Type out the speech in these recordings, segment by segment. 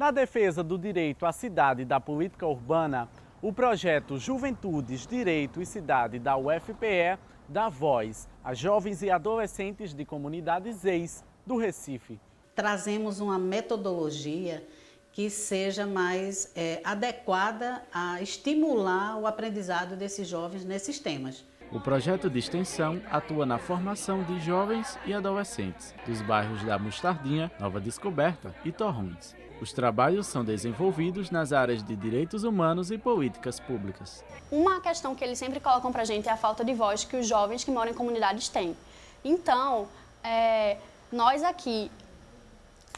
Na defesa do direito à cidade e da política urbana, o projeto Juventudes, Direito e Cidade da UFPE dá voz a jovens e adolescentes de comunidades ex do Recife. Trazemos uma metodologia que seja mais é, adequada a estimular o aprendizado desses jovens nesses temas. O projeto de extensão atua na formação de jovens e adolescentes dos bairros da Mostardinha, Nova Descoberta e Torrões, os trabalhos são desenvolvidos nas áreas de direitos humanos e políticas públicas. Uma questão que eles sempre colocam para a gente é a falta de voz que os jovens que moram em comunidades têm. Então, é, nós aqui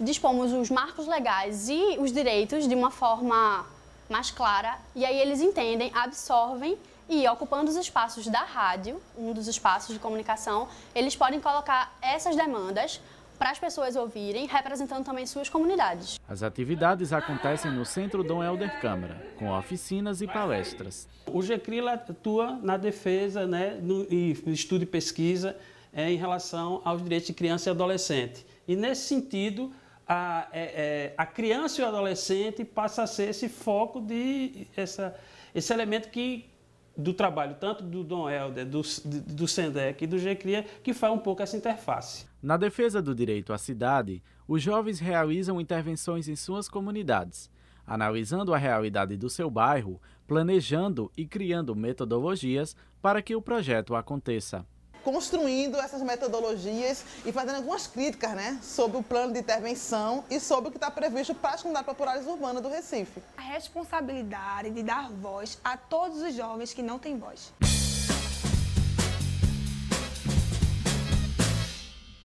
dispomos os marcos legais e os direitos de uma forma mais clara, e aí eles entendem, absorvem e ocupando os espaços da rádio, um dos espaços de comunicação, eles podem colocar essas demandas para as pessoas ouvirem, representando também suas comunidades. As atividades acontecem no Centro Dom Helder Câmara, com oficinas e palestras. O GCRIL atua na defesa né, no, e estudo e pesquisa é, em relação aos direitos de criança e adolescente. E nesse sentido, a, é, é a criança e o adolescente passa a ser esse foco de essa, esse elemento que do trabalho tanto do Dom Helder, do, do SENDEC e do Jecria que faz um pouco essa interface. Na defesa do direito à cidade, os jovens realizam intervenções em suas comunidades, analisando a realidade do seu bairro, planejando e criando metodologias para que o projeto aconteça construindo essas metodologias e fazendo algumas críticas né, sobre o plano de intervenção e sobre o que está previsto para as comunidades populares urbanas do Recife. A responsabilidade de dar voz a todos os jovens que não têm voz.